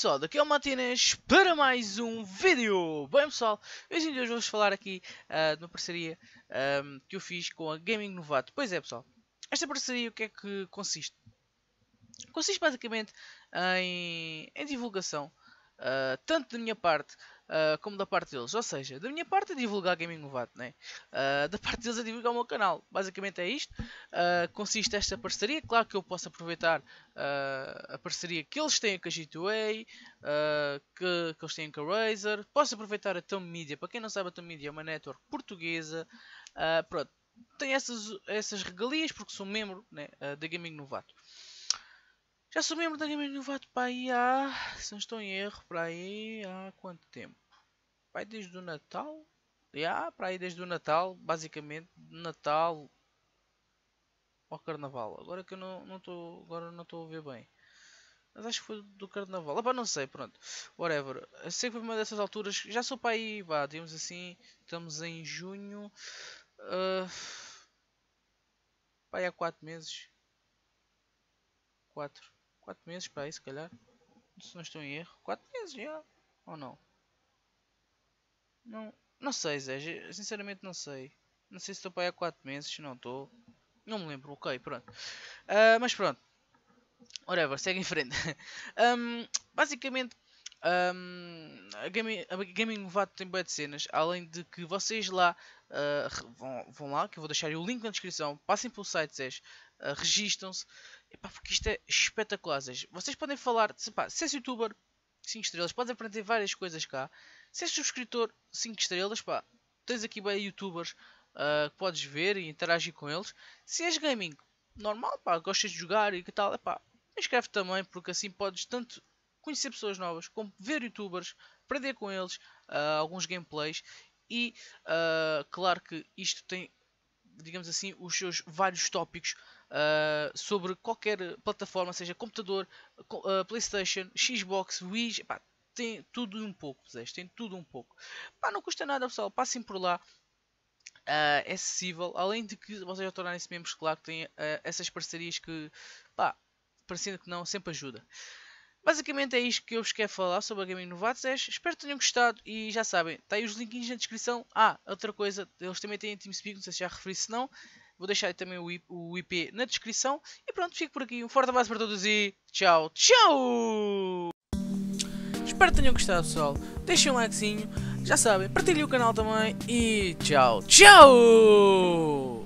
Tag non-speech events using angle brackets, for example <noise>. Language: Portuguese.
pessoal, daqui é o Matinas para mais um vídeo! Bem pessoal, hoje em dia vou-vos falar aqui uh, de uma parceria um, ah, que eu fiz com a Gaming Novato. Pois é pessoal, esta parceria o que é que consiste? Consiste basicamente em, em divulgação, uh, tanto da minha parte uh, como da parte deles. Ou seja, da minha parte é divulgar Gaming Novato, né? Uh, da parte deles é divulgar o meu canal. Basicamente é isto. Uh, consiste esta parceria. Claro que eu posso aproveitar a parceria que eles têm com a G2A, que, que, eles têm com a Razer. Posso aproveitar a Tom Media. Para quem não sabe, a Tom Media é uma network portuguesa. pronto, tenho essas, essas regalias porque sou membro né, da Gaming Novato. Já membro da Game Novato para aí há, se não estou em erro, para aí há quanto tempo? Vai desde o Natal? Já, para aí desde o Natal, basicamente, Natal ao Carnaval. Agora que eu não, não estou, agora não estou a ver bem. Mas acho que foi do Carnaval. Ah, pá, não sei, pronto. Whatever. Eu sei que foi uma dessas alturas. Já sou para aí, vá, digamos assim. Estamos em junho. Uh, aí há 4 meses. 4. 4 meses para aí, se calhar. Se não estou em erro. 4 meses já. Ou não? Não, não sei, Zé. Sinceramente, não sei. Não sei se estou para aí há 4 meses. Se não estou. Não me lembro. Ok, pronto. Uh, mas pronto. Whatever, segue em frente. um, <laughs> basicamente, um, a, gaming, a Gaming Novato tem boas cenas, além de que vocês lá uh, vão, vão, lá, que eu vou deixar o link na descrição, passem pelo site Zé. uh, registam-se, Epá, porque isto é espetacular. Vocês podem falar, se, pá, se és youtuber, 5 estrelas, podes aprender várias coisas cá. Se és subscritor, 5 estrelas, pá, tens aqui bem youtubers uh, que podes ver e interagir com eles. Se és gaming, normal, pá, gostas de jogar e que tal, epá, inscreve também, porque assim podes tanto conhecer pessoas novas, como ver youtubers, aprender com eles uh, alguns gameplays. E uh, claro que isto tem digamos assim, os seus vários tópicos uh, sobre qualquer plataforma, seja computador, uh, Playstation, Xbox, Wii, pá, tem tudo um pouco, vocês, tem tudo um pouco. Pá, não custa nada, pessoal, passem por lá. Uh, é acessível, além de que vocês já tornarem-se membros, claro que têm essas parcerias que, pá, parecendo que não, sempre ajuda. Basicamente é isto que eu vos quero falar sobre a Gaming Novatos. Espero que tenham gostado e já sabem, está aí os linkinhos na descrição. Ah, outra coisa, eles também têm TeamSpeak, não sei se já referi, se não. Vou deixar também o IP na descrição. E pronto, fico por aqui. Um forte abraço para todos e tchau, tchau! Espero que tenham gostado, pessoal. Deixem um likezinho. Já sabem, partilhem o canal também. E tchau, tchau!